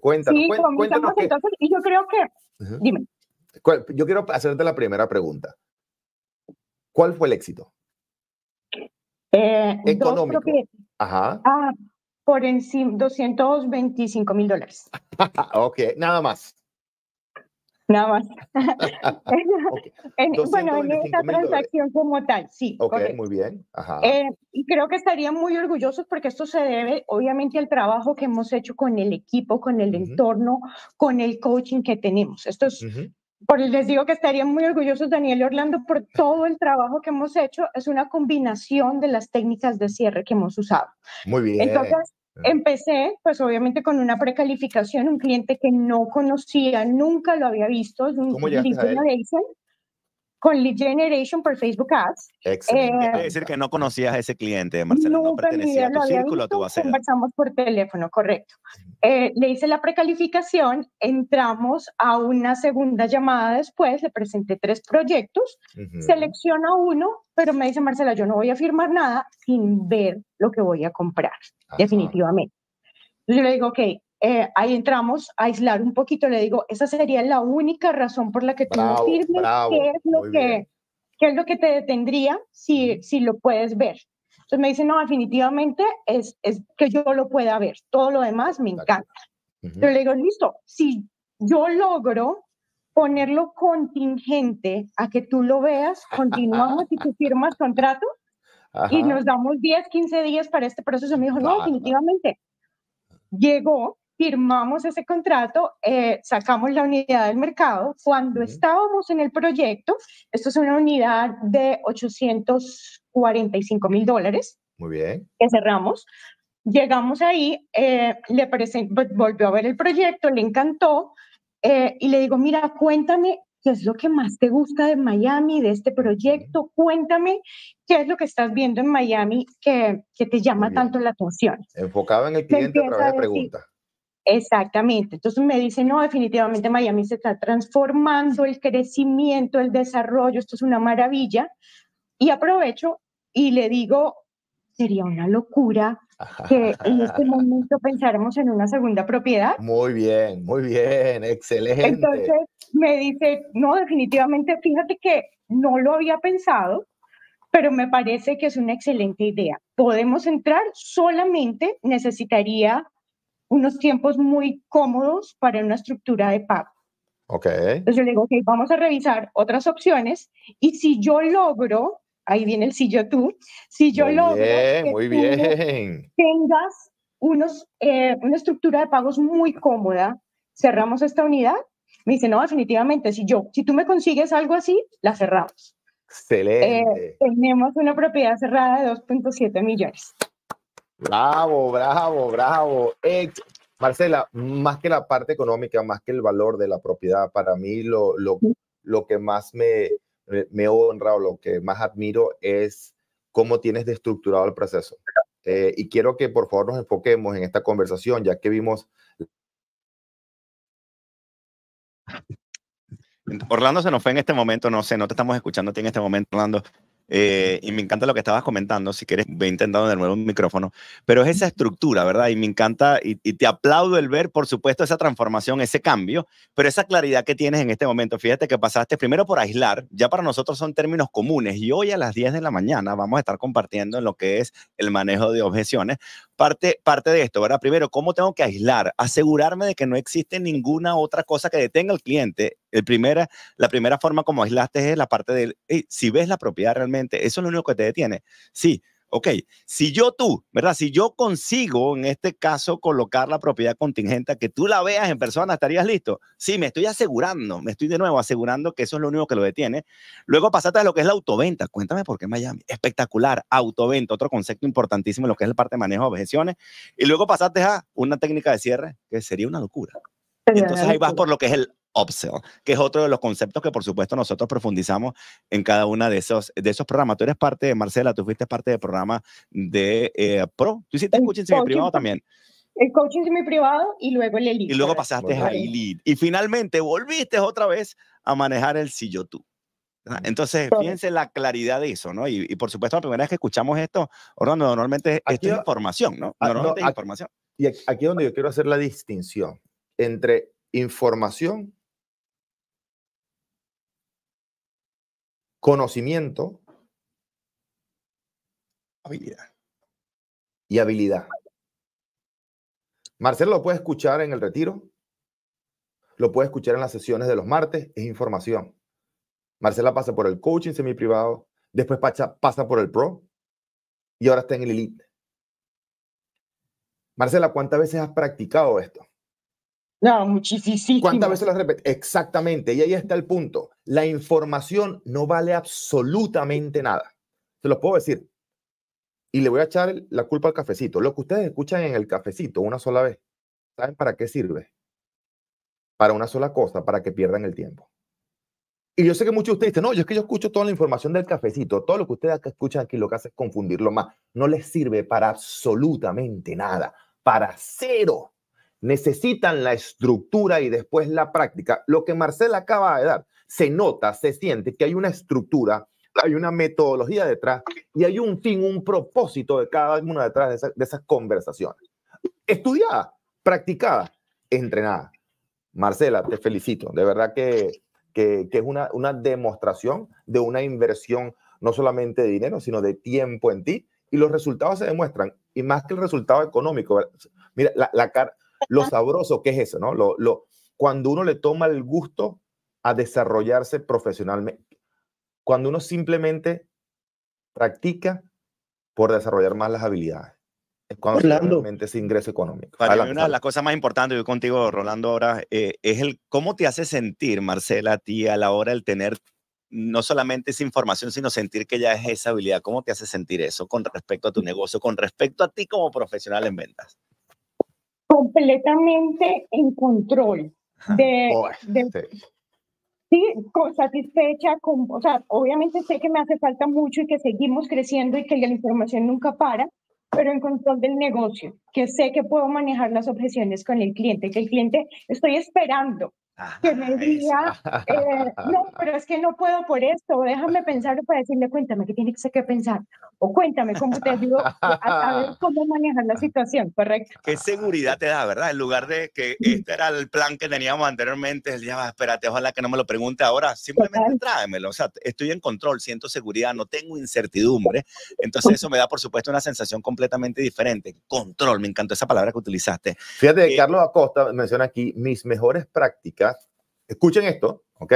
Cuéntanos, cuéntanos, y yo creo que, dime. Yo quiero hacerte la primera pregunta. ¿Cuál fue el éxito? Eh, Económico. Ajá. Ah, por encima, 225 mil dólares. ok, nada más. Nada más. bueno, en esta transacción como tal, sí. Ok, muy bien. Ajá. Eh, creo que estarían muy orgullosos porque esto se debe obviamente al trabajo que hemos hecho con el equipo, con el entorno, con el coaching que tenemos. Esto es, por, les digo que estarían muy orgullosos Daniel y Orlando por todo el trabajo que hemos hecho. Es una combinación de las técnicas de cierre que hemos usado. Muy bien. Entonces, ah. Empecé, pues obviamente con una precalificación, un cliente que no conocía, nunca lo había visto, ¿Cómo llegaste a con lead generation por Facebook Ads. Excelente. Eh, decir que no conocías a ese cliente, Marcela, no pertenecía a tu círculo, a tu base. Conversamos por teléfono, correcto. Eh, le hice la precalificación, entramos a una segunda llamada después, le presenté tres proyectos, selecciono selecciona uno, pero me dice Marcela, yo no voy a firmar nada sin ver lo que voy a comprar, definitivamente. Yo le digo, ok, eh, ahí entramos a aislar un poquito. Le digo, esa sería la única razón por la que tú no firmes, qué, es lo que, es lo que te detendría si, si lo puedes ver. Entonces me dice, no, definitivamente es, que yo lo pueda ver, todo lo demás me encanta. Pero le digo, listo, si yo logro ponerlo contingente a que tú lo veas, continuamos y tú firmas contrato y nos damos 10, 15 días para este proceso. Me dijo, no, definitivamente. Llegó firmamos ese contrato, eh, sacamos la unidad del mercado. Cuando estábamos en el proyecto, esto es una unidad de 845 mil dólares. Muy bien. Que cerramos. Llegamos ahí, eh, le pues, volvió a ver el proyecto, le encantó eh, y le digo, mira, cuéntame qué es lo que más te gusta de Miami, de este proyecto, cuéntame qué es lo que estás viendo en Miami que, te llama tanto la atención. Enfocado en el cliente a través de preguntas. Exactamente. Entonces me dice no, definitivamente Miami se está transformando, el crecimiento, el desarrollo, esto es una maravilla. Y aprovecho y le digo, sería una locura que en este momento pensáramos en una segunda propiedad. Muy bien, muy bien, excelente. Entonces me dice, no, definitivamente, fíjate que no lo había pensado, pero me parece que es una excelente idea. Podemos entrar, solamente necesitaría unos tiempos muy cómodos para una estructura de pago. Ok. Entonces yo le digo, ok, vamos a revisar otras opciones y si yo logro, ahí viene el sillo tú, si yo logro que muy bien. tengas unos, eh, una estructura de pagos muy cómoda, cerramos esta unidad. Me dice, no, definitivamente, si yo, si tú me consigues algo así, la cerramos. Excelente. Eh, tenemos una propiedad cerrada de 2.7 millones. Bravo, bravo, bravo. Eh, Marcela, más que la parte económica, más que el valor de la propiedad, para mí lo, lo, lo que más me, me honra o lo que más admiro es cómo tienes estructurado el proceso. Eh, y quiero que por favor nos enfoquemos en esta conversación, ya que vimos... Orlando se nos fue en este momento, no sé, no te estamos escuchando en este momento, Orlando. Eh, y me encanta lo que estabas comentando, si quieres, voy intentando de nuevo un micrófono, pero es esa estructura, ¿verdad? Y me encanta, y, y, te aplaudo el ver, por supuesto, esa transformación, ese cambio, pero esa claridad que tienes en este momento. Fíjate que pasaste primero por aislar, ya para nosotros son términos comunes, y hoy a las 10 de la mañana vamos a estar compartiendo en lo que es el manejo de objeciones, parte, parte de esto, ¿verdad? Primero, ¿cómo tengo que aislar? Asegurarme de que no existe ninguna otra cosa que detenga al cliente. El primera, la primera forma como aislaste es la parte de, si ves la propiedad realmente, eso es lo único que te detiene. Sí, ok, si yo tú, ¿verdad? Si yo consigo, en este caso, colocar la propiedad contingente, que tú la veas en persona, ¿estarías listo? Sí, me estoy asegurando, me estoy de nuevo asegurando que eso es lo único que lo detiene. Luego pasaste a lo que es la autoventa. Cuéntame por qué Miami. Espectacular, autoventa, otro concepto importantísimo lo que es el parte de manejo de objeciones. Y luego pasaste a una técnica de cierre, que sería una locura. Entonces ahí vas por lo que es el upsell, que es otro de los conceptos que por supuesto nosotros profundizamos en cada uno de esos, de esos programas. Tú eres parte de Marcela, tú fuiste parte del programa de eh, Pro. Tú hiciste el coaching semi-privado también. El coaching semi-privado y luego el elite. Y luego pasaste a Elite. Y finalmente volviste otra vez a manejar el yo tú. Ah, entonces, fíjense la claridad de eso, ¿no? Y, por supuesto, la primera vez que escuchamos esto, Orlando, normalmente esto es información, ¿no? Normalmente es información. Y aquí es donde yo quiero hacer la distinción entre información conocimiento, habilidad. Y habilidad. Marcela lo puede escuchar en el retiro, lo puede escuchar en las sesiones de los martes, es información. Marcela pasa por el coaching semi-privado, después pasa por el pro y ahora está en el elite. Marcela, ¿cuántas veces has practicado esto? No, muchísimo. ¿Cuántas veces las repite? Exactamente, y ahí está el punto. La información no vale absolutamente nada. Se los puedo decir. Y le voy a echar la culpa al cafecito. Lo que ustedes escuchan en el cafecito una sola vez, ¿saben para qué sirve? Para una sola cosa, para que pierdan el tiempo. Y yo sé que muchos de ustedes dicen, no, yo es que yo escucho toda la información del cafecito, todo lo que ustedes escuchan aquí lo que hace es confundirlo más. No les sirve para absolutamente nada, para cero necesitan la estructura y después la práctica. Lo que Marcela acaba de dar, se nota, se siente que hay una estructura, hay una metodología detrás y hay un fin, un propósito de cada uno detrás de, esas, conversaciones. Estudiada, practicada, entrenada. Marcela, te felicito. De verdad que, que, es una, una demostración de una inversión no solamente de dinero, sino de tiempo en ti y los resultados se demuestran. Y más que el resultado económico, mira, la, la, lo sabroso que es eso, ¿no? Lo, lo, cuando uno le toma el gusto a desarrollarse profesionalmente, cuando uno simplemente practica por desarrollar más las habilidades. Es cuando simplemente es ingreso económico. Para mí una de las cosas más importantes, yo contigo, Rolando, ahora, eh, es el cómo te hace sentir, Marcela, a ti a la hora del tener no solamente esa información, sino sentir que ya es esa habilidad. ¿Cómo te hace sentir eso con respecto a tu mm. negocio, con respecto a ti como profesional en ventas? completamente en control de, sí. satisfecha, con, o sea, obviamente sé que me hace falta mucho y que seguimos creciendo y que la información nunca para, pero en control del negocio, que sé que puedo manejar las objeciones con el cliente, que el cliente estoy esperando que me diga, eh, no, pero es que no puedo por esto, déjame pensar para decirle, cuéntame qué tiene que pensar, o cuéntame cómo te ayudo a saber cómo manejar la situación, ¿correcto? Qué seguridad te da, ¿verdad? En lugar de que este era el plan que teníamos anteriormente, el día, ah, espérate, ojalá que no me lo pregunte ahora, simplemente tráemelo, o sea, estoy en control, siento seguridad, no tengo incertidumbre, entonces eso me da, por supuesto, una sensación completamente diferente, control, me encantó esa palabra que utilizaste. Fíjate, Carlos Acosta menciona aquí, mis mejores prácticas Escuchen esto, ¿ok?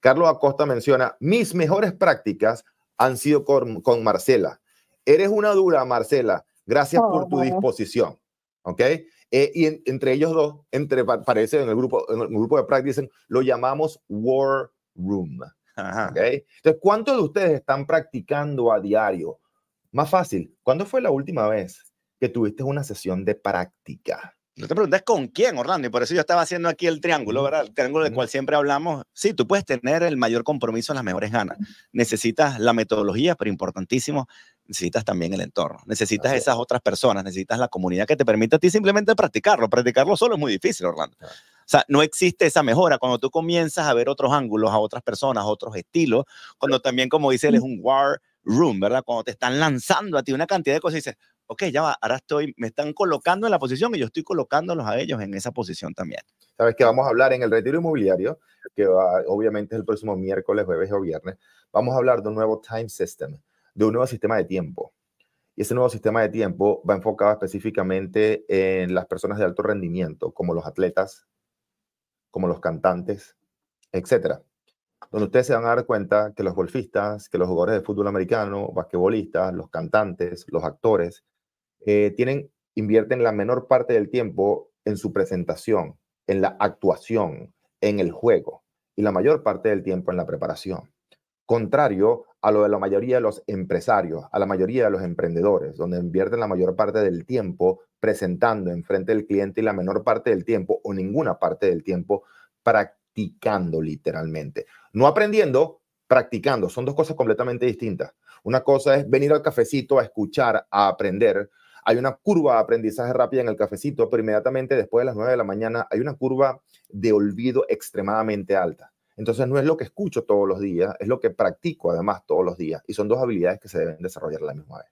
Carlos Acosta menciona, mis mejores prácticas han sido con, Marcela. Eres una dura, Marcela. Gracias por tu oh. disposición, ¿ok? Eh, y entre ellos dos, entre, parece en el, grupo, en el grupo de prácticas, lo llamamos War Room. ¿okay? Entonces, ¿cuántos de ustedes están practicando a diario? Más fácil, ¿cuándo fue la última vez que tuviste una sesión de práctica? No te preguntes con quién, Orlando, y por eso yo estaba haciendo aquí el triángulo, ¿verdad? El triángulo del cual siempre hablamos. Sí, tú puedes tener el mayor compromiso las mejores ganas. Necesitas la metodología, pero importantísimo, necesitas también el entorno. Necesitas esas otras personas, necesitas la comunidad que te permita a ti simplemente practicarlo. Practicarlo solo es muy difícil, Orlando. O sea, no existe esa mejora cuando tú comienzas a ver otros ángulos, a otras personas, otros estilos, cuando también, como dice él, es un war room, ¿verdad? Cuando te están lanzando a ti una cantidad de cosas y dices, ok, ya va, ahora estoy, me están colocando en la posición y yo estoy colocándolos a ellos en esa posición también. Sabes que vamos a hablar en el retiro inmobiliario, que obviamente es el próximo miércoles, jueves o viernes, vamos a hablar de un nuevo time system, de un nuevo sistema de tiempo. Y ese nuevo sistema de tiempo va enfocado específicamente en las personas de alto rendimiento, como los atletas, como los cantantes, etcétera donde ustedes se van a dar cuenta que los golfistas, que los jugadores de fútbol americano, basquetbolistas, los cantantes, los actores, eh, tienen, invierten la menor parte del tiempo en su presentación, en la actuación, en el juego y la mayor parte del tiempo en la preparación. Contrario a lo de la mayoría de los empresarios, a la mayoría de los emprendedores, donde invierten la mayor parte del tiempo presentando enfrente del cliente y la menor parte del tiempo o ninguna parte del tiempo practicando literalmente. No aprendiendo, practicando. Son dos cosas completamente distintas. Una cosa es venir al cafecito a escuchar, a aprender hay una curva de aprendizaje rápida en el cafecito, pero inmediatamente después de las 9 de la mañana hay una curva de olvido extremadamente alta. Entonces no es lo que escucho todos los días, es lo que practico además todos los días y son dos habilidades que se deben desarrollar a la misma vez.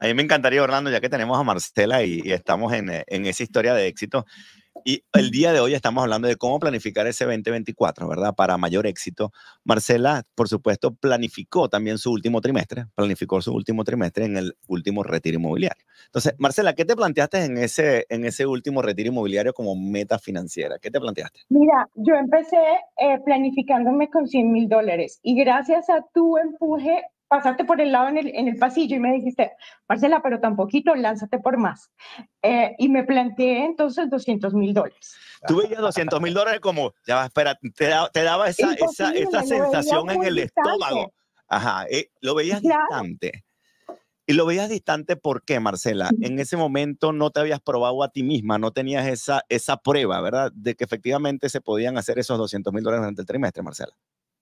A mí me encantaría, Orlando, ya que tenemos a Marcela y, estamos en, eh, en, esa historia de éxito. Y el día de hoy estamos hablando de cómo planificar ese 2024, ¿verdad? Para mayor éxito. Marcela, por supuesto, planificó también su último trimestre, planificó su último trimestre en el último retiro inmobiliario. Entonces, Marcela, ¿qué te planteaste en ese, en ese último retiro inmobiliario como meta financiera? ¿Qué te planteaste? Mira, yo empecé eh, planificándome con 100 mil dólares y gracias a tu empuje pasaste por el lado en el, en el, pasillo y me dijiste, Marcela, pero tan poquito, lánzate por más. Eh, y me planteé entonces 200 mil dólares. Tú veías 200 mil dólares como, ya espera, te, daba esa, esa, esa sensación en el estómago. Ajá, eh, lo veías distante. Y lo veías distante, ¿por qué, Marcela? En ese momento no te habías probado a ti misma, no tenías esa, esa prueba, ¿verdad? De que efectivamente se podían hacer esos 200 mil dólares durante el trimestre, Marcela.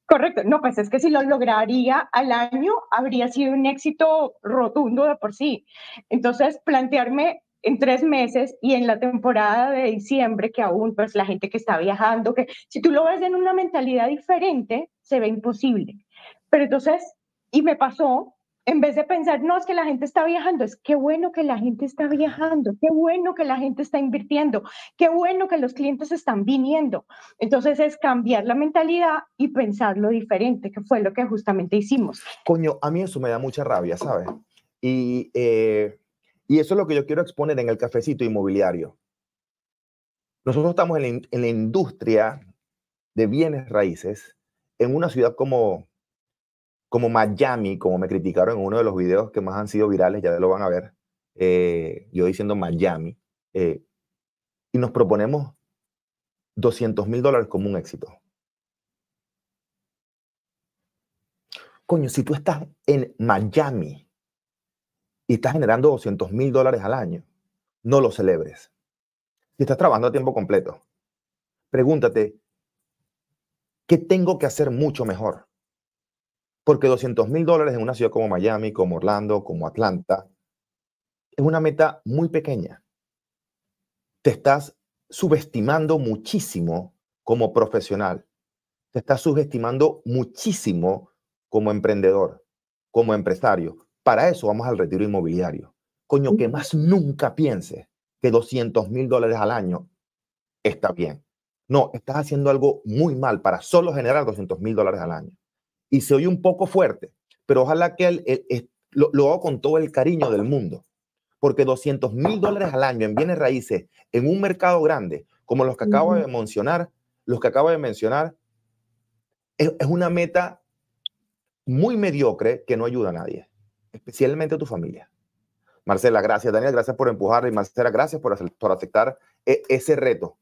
Correcto, no, pues es que si lo lograría al año, habría sido un éxito rotundo de por sí. Entonces, plantearme en tres meses y en la temporada de diciembre, que aún pues la gente que está viajando, que si tú lo ves en una mentalidad diferente, se ve imposible. Pero entonces, y me pasó, en vez de pensar, no, es que la gente está viajando, es qué bueno que la gente está viajando, qué bueno que la gente está invirtiendo, qué bueno que los clientes están viniendo. Entonces es cambiar la mentalidad y pensarlo diferente, que fue lo que justamente hicimos. Coño, a mí eso me da mucha rabia, ¿sabes? Eh, y, eso es lo que yo quiero exponer en el cafecito inmobiliario. Nosotros estamos en la industria de bienes raíces en una ciudad como como Miami, como me criticaron en uno de los videos que más han sido virales, ya lo van a ver, eh, yo diciendo Miami, eh, y nos proponemos 200 mil dólares como un éxito. Coño, si tú estás en Miami y estás generando 200 mil dólares al año, no lo celebres. Si estás trabajando a tiempo completo, pregúntate, ¿qué tengo que hacer mucho mejor? Porque 200 mil dólares en una ciudad como Miami, como Orlando, como Atlanta, es una meta muy pequeña. Te estás subestimando muchísimo como profesional. Te estás subestimando muchísimo como emprendedor, como empresario. Para eso vamos al retiro inmobiliario. Coño, que más nunca pienses que 200 mil dólares al año está bien. No, estás haciendo algo muy mal para solo generar 200 mil dólares al año y se oye un poco fuerte, pero ojalá que él, lo, haga hago con todo el cariño del mundo, porque 200 mil dólares al año en bienes raíces, en un mercado grande, como los que acabo de mencionar, los que acabo de mencionar, es, una meta muy mediocre que no ayuda a nadie, especialmente a tu familia. Marcela, gracias. Daniel, gracias por empujar. Y Marcela, gracias por, por aceptar e-, ese reto.